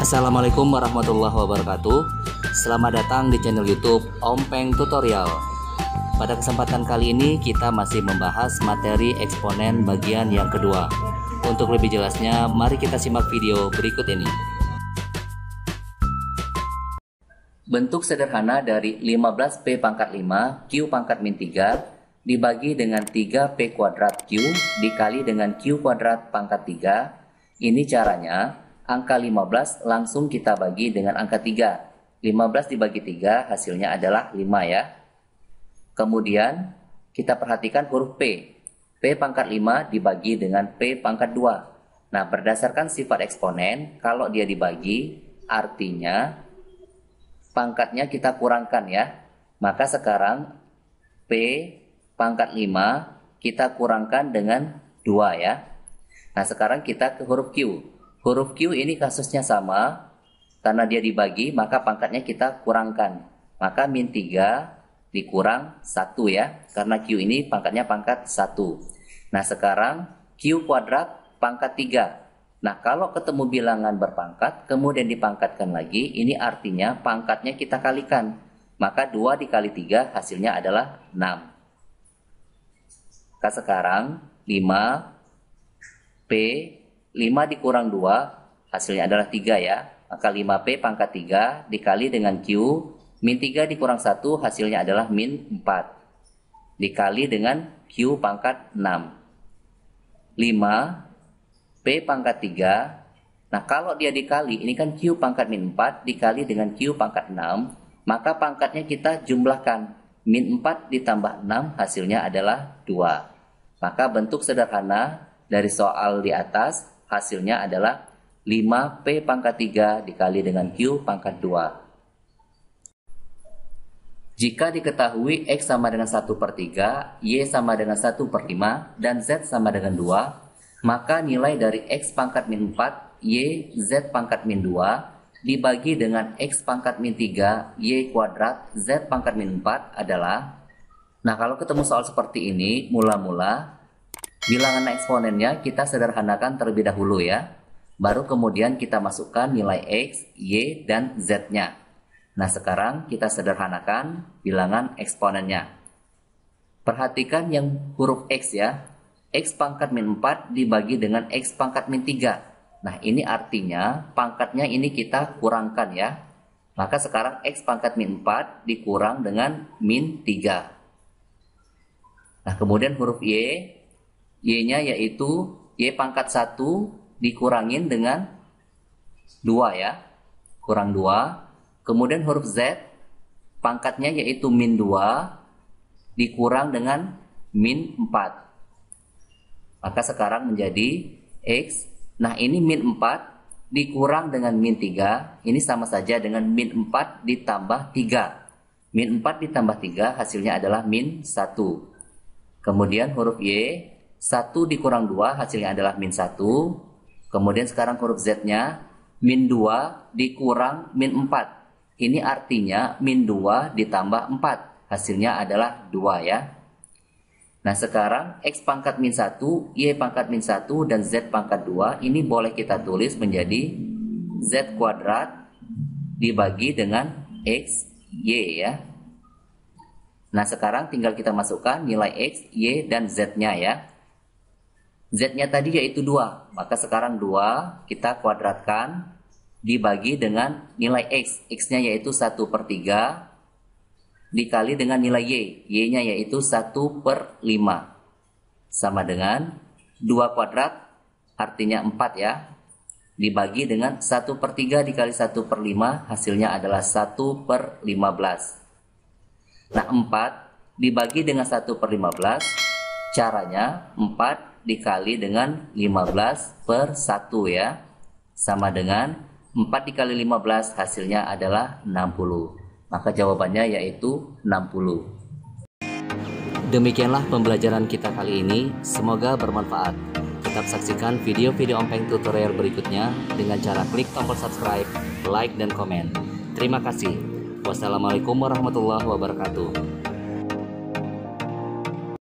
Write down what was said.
Assalamualaikum warahmatullahi wabarakatuh Selamat datang di channel youtube Ompeng Tutorial Pada kesempatan kali ini kita masih membahas materi eksponen bagian yang kedua Untuk lebih jelasnya mari kita simak video berikut ini Bentuk sederhana dari 15P pangkat 5 Q pangkat min 3 dibagi dengan 3P kuadrat Q dikali dengan Q kuadrat pangkat 3. Ini caranya, angka 15 langsung kita bagi dengan angka 3. 15 dibagi 3 hasilnya adalah 5 ya. Kemudian kita perhatikan huruf P. P pangkat 5 dibagi dengan P pangkat 2. Nah, berdasarkan sifat eksponen, kalau dia dibagi, artinya pangkatnya kita kurangkan ya. Maka sekarang P pangkat 5 kita kurangkan dengan 2 ya. Nah, sekarang kita ke huruf Q. Huruf Q ini kasusnya sama, karena dia dibagi maka pangkatnya kita kurangkan. Maka min 3 dikurang 1 ya, karena Q ini pangkatnya pangkat 1. Nah sekarang Q kuadrat pangkat 3. Nah kalau ketemu bilangan berpangkat, kemudian dipangkatkan lagi, ini artinya pangkatnya kita kalikan. Maka 2 dikali 3 hasilnya adalah 6. Maka sekarang 5 P 5 dikurang 2 hasilnya adalah 3 ya. Maka 5P pangkat 3 dikali dengan Q. Min 3 dikurang 1 hasilnya adalah min 4. Dikali dengan Q pangkat 6. 5 P pangkat 3. Nah kalau dia dikali ini kan Q pangkat min 4 dikali dengan Q pangkat 6. Maka pangkatnya kita jumlahkan. Min 4 ditambah 6 hasilnya adalah 2. Maka bentuk sederhana dari soal di atas hasilnya adalah 5P pangkat 3 dikali dengan Q pangkat 2. Jika diketahui X sama dengan 1 per 3, Y sama dengan 1 per 5, dan Z sama dengan 2, maka nilai dari X pangkat min 4, Y, Z pangkat min 2, dibagi dengan X pangkat min 3, Y kuadrat, Z pangkat min 4 adalah Nah kalau ketemu soal seperti ini, mula-mula Bilangan eksponennya kita sederhanakan terlebih dahulu ya. Baru kemudian kita masukkan nilai X, Y, dan Z-nya. Nah sekarang kita sederhanakan bilangan eksponennya. Perhatikan yang huruf X ya. X pangkat min 4 dibagi dengan X pangkat min 3. Nah ini artinya pangkatnya ini kita kurangkan ya. Maka sekarang X pangkat min 4 dikurang dengan min 3. Nah kemudian huruf Y Y-nya yaitu Y pangkat 1 dikurangin dengan 2 ya. Kurang 2. Kemudian huruf Z pangkatnya yaitu min 2 dikurang dengan min 4. Maka sekarang menjadi X. Nah ini min 4 dikurang dengan min 3. Ini sama saja dengan min 4 ditambah 3. Min 4 ditambah 3 hasilnya adalah min 1. Kemudian huruf Y 1 dikurang 2 hasilnya adalah min 1. Kemudian sekarang huruf Z-nya min 2 dikurang min 4. Ini artinya min 2 ditambah 4. Hasilnya adalah 2 ya. Nah sekarang X pangkat min 1, Y pangkat min 1, dan Z pangkat 2 ini boleh kita tulis menjadi Z kuadrat dibagi dengan X, Y ya. Nah sekarang tinggal kita masukkan nilai X, Y, dan Z-nya ya. Z-nya tadi yaitu 2. Maka sekarang 2 kita kuadratkan dibagi dengan nilai X. X-nya yaitu 1 per 3 dikali dengan nilai Y. Y-nya yaitu 1 per 5. Sama dengan 2 kuadrat artinya 4 ya. Dibagi dengan 1 per 3 dikali 1 per 5 hasilnya adalah 1 per 15. Nah 4 dibagi dengan 1 per 15 Caranya 4 dikali dengan 15 per 1 ya. Sama dengan 4 dikali 15 hasilnya adalah 60. Maka jawabannya yaitu 60. Demikianlah pembelajaran kita kali ini, semoga bermanfaat. Tetap saksikan video-video Ompeng tutorial berikutnya dengan cara klik tombol subscribe, like, dan komen. Terima kasih. Wassalamualaikum warahmatullahi wabarakatuh.